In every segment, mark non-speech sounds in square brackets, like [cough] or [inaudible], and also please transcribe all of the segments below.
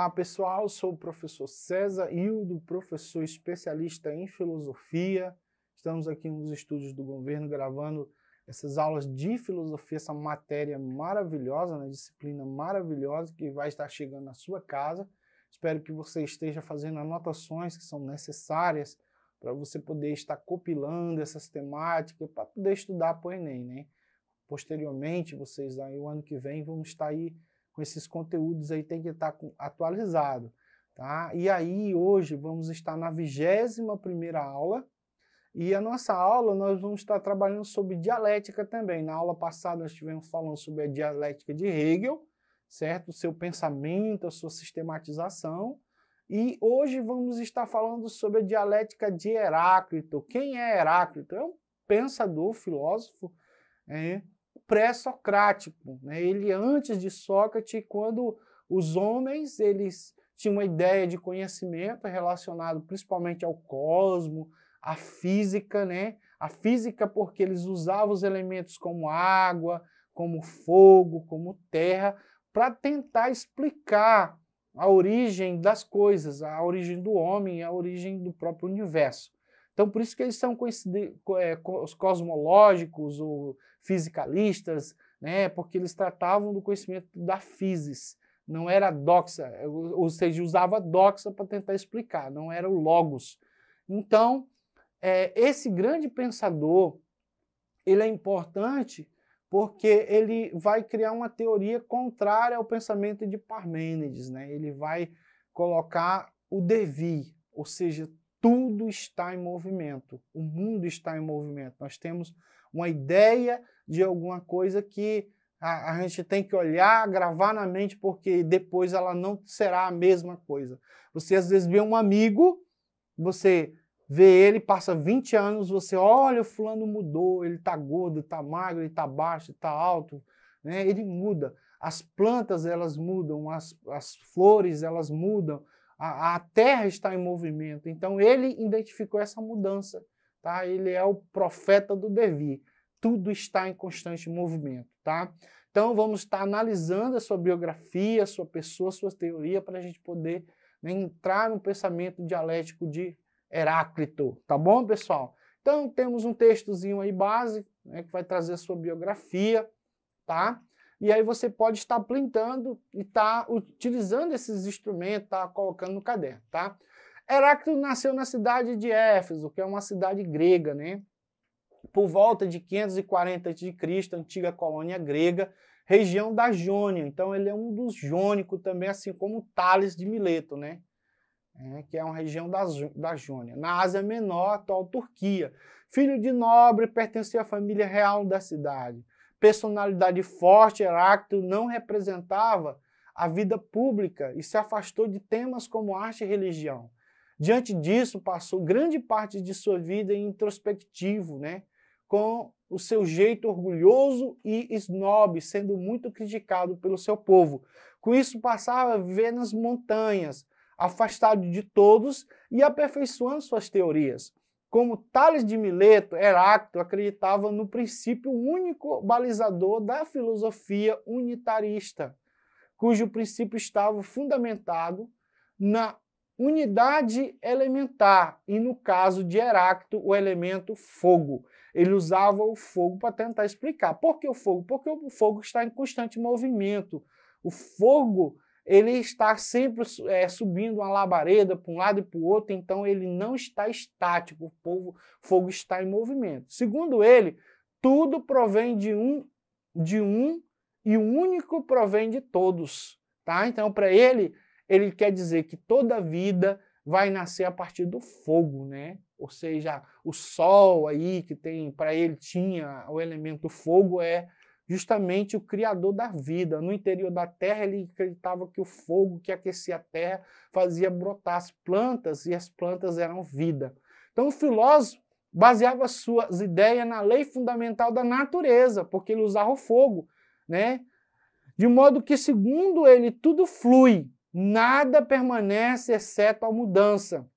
Olá pessoal, sou o professor César Hildo, professor especialista em filosofia. Estamos aqui nos estúdios do governo gravando essas aulas de filosofia, essa matéria maravilhosa, né? disciplina maravilhosa que vai estar chegando na sua casa. Espero que você esteja fazendo anotações que são necessárias para você poder estar compilando essas temáticas para poder estudar para o Enem, né? Posteriormente, vocês aí o ano que vem vão estar aí com esses conteúdos aí tem que estar tá atualizado. Tá? E aí, hoje, vamos estar na 21 aula. E a nossa aula, nós vamos estar trabalhando sobre dialética também. Na aula passada, nós estivemos falando sobre a dialética de Hegel, certo? O seu pensamento, a sua sistematização. E hoje vamos estar falando sobre a dialética de Heráclito. Quem é Heráclito? É um pensador, filósofo, é, pré-socrático. Né? Ele antes de Sócrates, quando os homens eles tinham uma ideia de conhecimento relacionado principalmente ao cosmo, à física, né? A física porque eles usavam os elementos como água, como fogo, como terra, para tentar explicar a origem das coisas, a origem do homem, a origem do próprio universo. Então, por isso que eles são é, os cosmológicos ou fisicalistas, né, porque eles tratavam do conhecimento da física, não era doxa, ou seja, usava doxa para tentar explicar, não era o logos. Então, é, esse grande pensador, ele é importante porque ele vai criar uma teoria contrária ao pensamento de Parmênides, né? Ele vai colocar o devir, ou seja, tudo está em movimento, o mundo está em movimento. Nós temos uma ideia de alguma coisa que a, a, gente tem que olhar, gravar na mente, porque depois ela não será a mesma coisa. Você às vezes vê um amigo, você vê ele, passa 20 anos, você olha, o fulano mudou, ele está gordo, está magro, ele está baixo, está alto, né? Ele muda. As plantas, elas mudam, as, as flores, elas mudam, a, a terra está em movimento. Então ele identificou essa mudança, tá? Ele é o profeta do devir tudo está em constante movimento, tá? Então vamos estar analisando a sua biografia, a sua pessoa, a sua teoria, para a gente poder né, entrar no pensamento dialético de Heráclito, tá bom, pessoal? Então temos um textozinho aí base, né, que vai trazer a sua biografia, tá? E aí você pode estar plantando e estar tá utilizando esses instrumentos, tá colocando no caderno, tá? Heráclito nasceu na cidade de Éfeso, que é uma cidade grega, né? por volta de 540 a.C., antiga colônia grega, região da Jônia. Então ele é um dos jônicos também, assim como Tales de Mileto, né? É, que é uma região da, da Jônia. Na Ásia Menor, atual Turquia. Filho de nobre, pertencia à família real da cidade. Personalidade forte, Heráclito não representava a vida pública e se afastou de temas como arte e religião. Diante disso, passou grande parte de sua vida em introspectivo, né? com o seu jeito orgulhoso e snob, sendo muito criticado pelo seu povo. Com isso, passava a viver nas montanhas, afastado de todos e aperfeiçoando suas teorias. Como Tales de Mileto, Heráclito acreditava no princípio único balizador da filosofia unitarista, cujo princípio estava fundamentado na unidade elementar, e no caso de Heráclito, o elemento fogo. Ele usava o fogo para tentar explicar. Por que o fogo? Porque o fogo está em constante movimento. O fogo ele está sempre é, subindo uma labareda para um lado e para o outro, então ele não está estático, o povo, fogo está em movimento. Segundo ele, tudo provém de um, de um e o único provém de todos. Tá? Então, para ele, ele quer dizer que toda vida vai nascer a partir do fogo, né? Ou seja, o sol aí que tem para ele tinha o elemento fogo é justamente o criador da vida. No interior da terra ele acreditava que o fogo que aquecia a terra fazia brotar as plantas e as plantas eram vida. Então o filósofo baseava suas ideias na lei fundamental da natureza, porque ele usava o fogo, né? De modo que segundo ele tudo flui, Nada permanece exceto a mudança.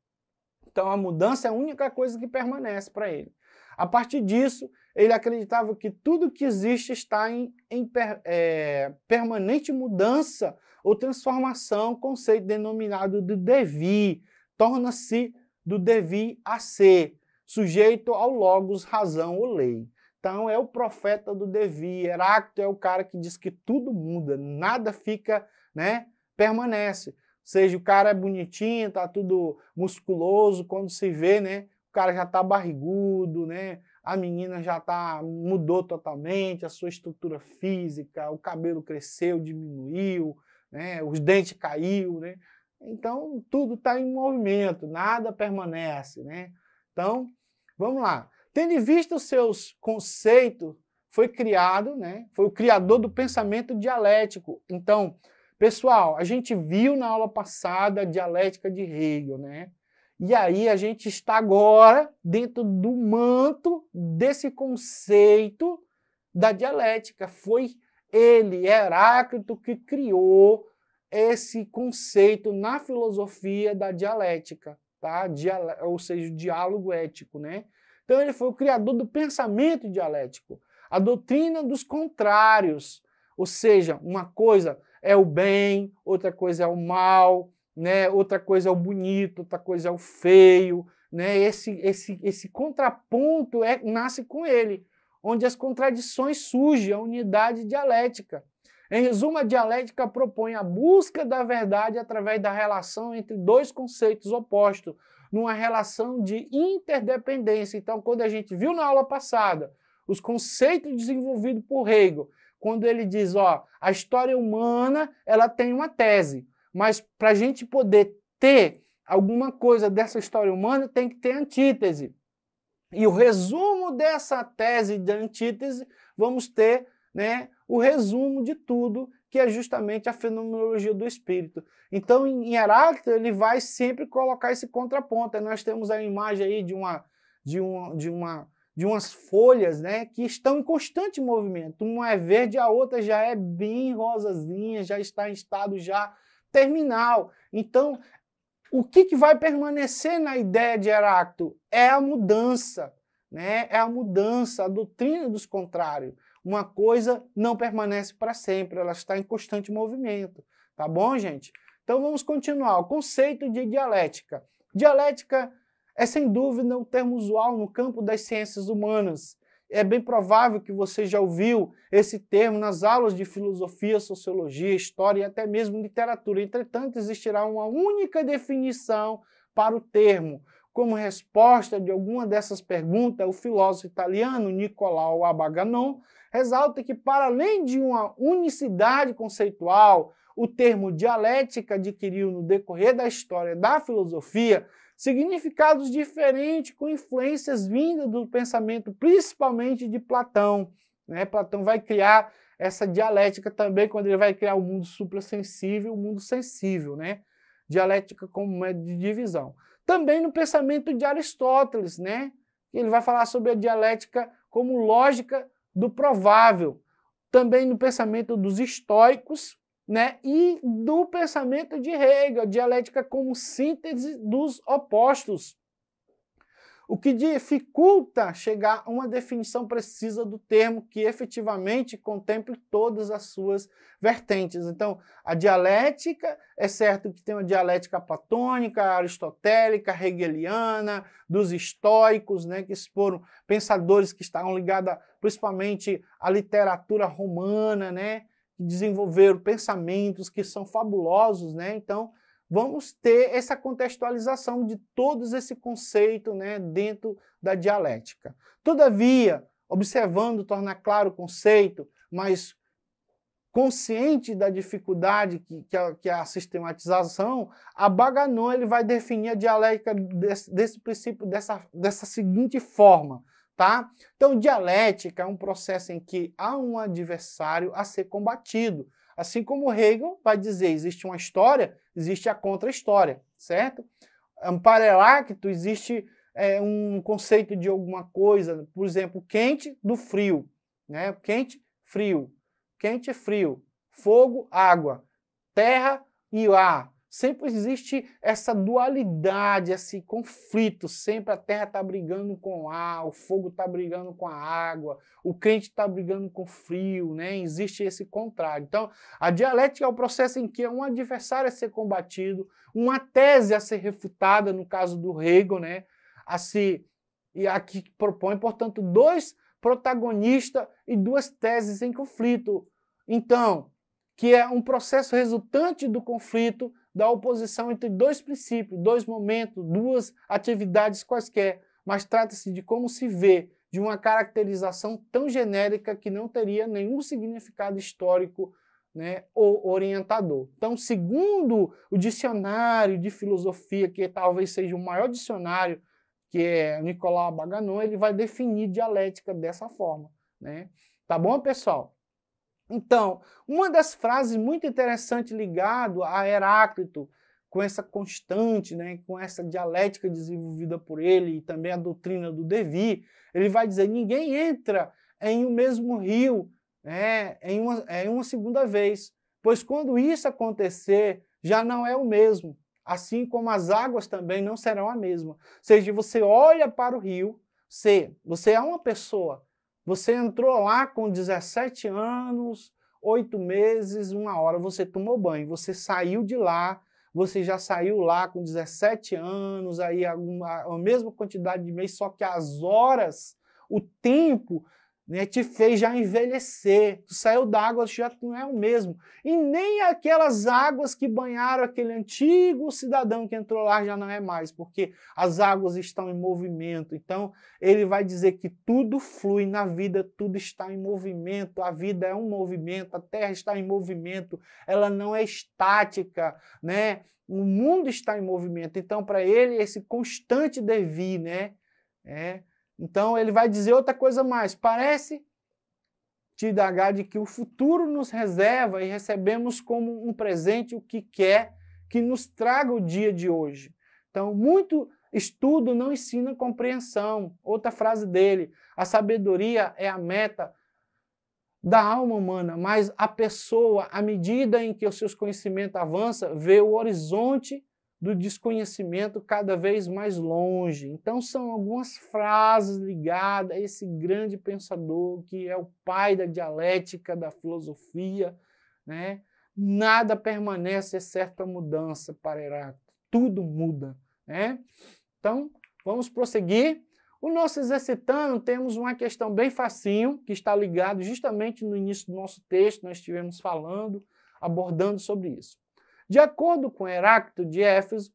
Então a mudança é a única coisa que permanece para ele. A partir disso, ele acreditava que tudo que existe está em, em per, é, permanente mudança ou transformação, conceito denominado de devir, torna-se do devir a ser, sujeito ao logos, razão ou lei. Então é o profeta do devir, Heráclito é o cara que diz que tudo muda, nada fica, né? permanece. Ou seja, o cara é bonitinho, tá tudo musculoso, quando se vê, né? O cara já tá barrigudo, né? A menina já tá mudou totalmente a sua estrutura física, o cabelo cresceu, diminuiu, né? Os dentes caiu, né? Então, tudo está em movimento, nada permanece, né? Então, vamos lá. Tendo em vista os seus conceitos, foi criado, né? Foi o criador do pensamento dialético. Então, Pessoal, a gente viu na aula passada a dialética de Hegel, né? E aí a gente está agora dentro do manto desse conceito da dialética. Foi ele, Heráclito, que criou esse conceito na filosofia da dialética, tá? Dial... ou seja, o diálogo ético, né? Então ele foi o criador do pensamento dialético, a doutrina dos contrários, ou seja, uma coisa é o bem, outra coisa é o mal, né? outra coisa é o bonito, outra coisa é o feio. Né? Esse, esse, esse contraponto é, nasce com ele, onde as contradições surgem, a unidade dialética. Em resumo, a dialética propõe a busca da verdade através da relação entre dois conceitos opostos, numa relação de interdependência. Então, quando a gente viu na aula passada os conceitos desenvolvidos por Hegel quando ele diz, ó, a história humana, ela tem uma tese, mas para a gente poder ter alguma coisa dessa história humana, tem que ter antítese. E o resumo dessa tese de antítese, vamos ter né, o resumo de tudo, que é justamente a fenomenologia do espírito. Então, em Heráclito, ele vai sempre colocar esse contraponto. nós temos a imagem aí de uma, de uma, de uma de umas folhas, né, que estão em constante movimento. Uma é verde, a outra já é bem rosazinha, já está em estado já terminal. Então, o que, que vai permanecer na ideia de Heráclito é a mudança, né? É a mudança, a doutrina dos contrários. Uma coisa não permanece para sempre, ela está em constante movimento, tá bom, gente? Então vamos continuar. O conceito de dialética. Dialética é sem dúvida um termo usual no campo das ciências humanas. É bem provável que você já ouviu esse termo nas aulas de filosofia, sociologia, história e até mesmo literatura. Entretanto, existirá uma única definição para o termo. Como resposta de alguma dessas perguntas, o filósofo italiano Nicolau Abaganon ressalta que, para além de uma unicidade conceitual, o termo dialética adquiriu no decorrer da história da filosofia significados diferentes com influências vindas do pensamento, principalmente de Platão. Né? Platão vai criar essa dialética também quando ele vai criar o mundo suprassensível e o mundo sensível, né? Dialética como uma de divisão. Também no pensamento de Aristóteles, né? Ele vai falar sobre a dialética como lógica do provável. Também no pensamento dos estoicos, né? e do pensamento de Hegel, dialética como síntese dos opostos, o que dificulta chegar a uma definição precisa do termo que efetivamente contemple todas as suas vertentes. Então, a dialética, é certo que tem uma dialética platônica, aristotélica, hegeliana, dos estoicos, né, que foram pensadores que estavam ligados principalmente à literatura romana, né, desenvolver desenvolveram pensamentos que são fabulosos, né? Então, vamos ter essa contextualização de todos esse conceito, né, dentro da dialética. Todavia, observando torna claro o conceito, mas consciente da dificuldade que, que, a, que a sistematização, a Baganon ele vai definir a dialética desse, desse princípio dessa, dessa seguinte forma tá? Então, dialética é um processo em que há um adversário a ser combatido. Assim como Hegel vai dizer, existe uma história, existe a contra-história, certo? Amparelacto, existe é, um conceito de alguma coisa, por exemplo, quente do frio, né? Quente, frio. Quente, é frio. Fogo, água. Terra e ar. Sempre existe essa dualidade, esse conflito. Sempre a terra está brigando com o ar, o fogo está brigando com a água, o crente está brigando com o frio, né? Existe esse contrário. Então, a dialética é o processo em que um adversário a ser combatido, uma tese a ser refutada, no caso do Hegel, né? A se, e a que propõe, portanto, dois protagonistas e duas teses em conflito. Então, que é um processo resultante do conflito da oposição entre dois princípios, dois momentos, duas atividades quaisquer, mas trata-se de como se vê de uma caracterização tão genérica que não teria nenhum significado histórico né, ou orientador. Então, segundo o dicionário de filosofia, que talvez seja o maior dicionário, que é Nicolau Baganon, ele vai definir dialética dessa forma. Né? Tá bom, pessoal? Então, uma das frases muito interessante ligado a Heráclito, com essa constante, né, com essa dialética desenvolvida por ele e também a doutrina do Devi, ele vai dizer: ninguém entra em o um mesmo rio né, em, uma, em uma segunda vez, pois quando isso acontecer, já não é o mesmo, assim como as águas também não serão a mesma. Ou seja, você olha para o rio, você, você é uma pessoa, você entrou lá com 17 anos, 8 meses, uma hora você tomou banho, você saiu de lá, você já saiu lá com 17 anos, aí alguma, a mesma quantidade de mês, só que as horas, o tempo né, te fez já envelhecer, tu saiu da água, já não é o mesmo. E nem aquelas águas que banharam aquele antigo cidadão que entrou lá já não é mais, porque as águas estão em movimento. Então, ele vai dizer que tudo flui na vida, tudo está em movimento, a vida é um movimento, a terra está em movimento, ela não é estática, né? O mundo está em movimento. Então, para ele, esse constante devir, né? É, então ele vai dizer outra coisa mais. Parece te indagar de que o futuro nos reserva e recebemos como um presente o que quer que nos traga o dia de hoje. Então, muito estudo não ensina compreensão. Outra frase dele: a sabedoria é a meta da alma humana, mas a pessoa, à medida em que os seus conhecimentos avançam, vê o horizonte do desconhecimento cada vez mais longe. Então, são algumas frases ligadas a esse grande pensador que é o pai da dialética, da filosofia. Né? Nada permanece, exceto a mudança para Heráclito. Tudo muda. Né? Então, vamos prosseguir. O nosso exercitando, temos uma questão bem facinho, que está ligado justamente no início do nosso texto, nós estivemos falando, abordando sobre isso. De acordo com Heráclito de Éfeso,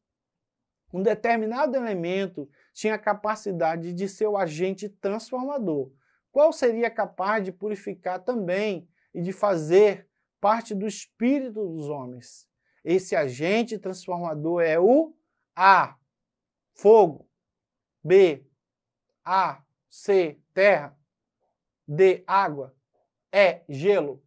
um determinado elemento tinha a capacidade de ser o agente transformador, qual seria capaz de purificar também e de fazer parte do espírito dos homens. Esse agente transformador é o A, fogo, B, A, C, terra, D, água, E, gelo.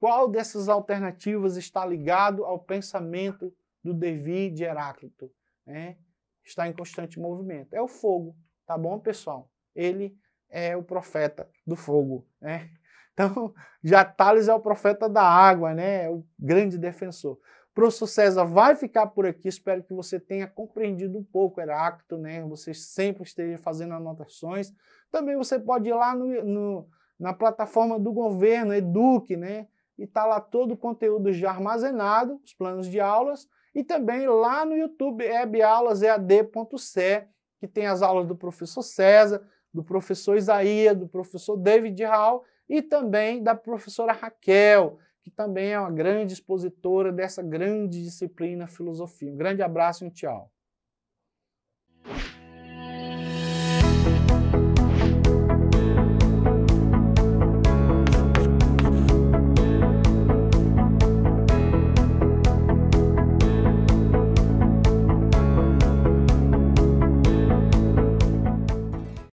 Qual dessas alternativas está ligado ao pensamento do Devi de Heráclito? Né? Está em constante movimento. É o fogo, tá bom, pessoal? Ele é o profeta do fogo, né? [laughs] Então, já Tales é o profeta da água, né? É o grande defensor. Professor César vai ficar por aqui. Espero que você tenha compreendido um pouco Heráclito, né? Você sempre esteja fazendo anotações. Também você pode ir lá no, no na plataforma do governo, Eduque, né? e está lá todo o conteúdo já armazenado, os planos de aulas, e também lá no YouTube ebaulas.ead.se, que tem as aulas do professor César, do professor Isaías, do professor David Raul e também da professora Raquel, que também é uma grande expositora dessa grande disciplina filosofia. Um grande abraço e um tchau.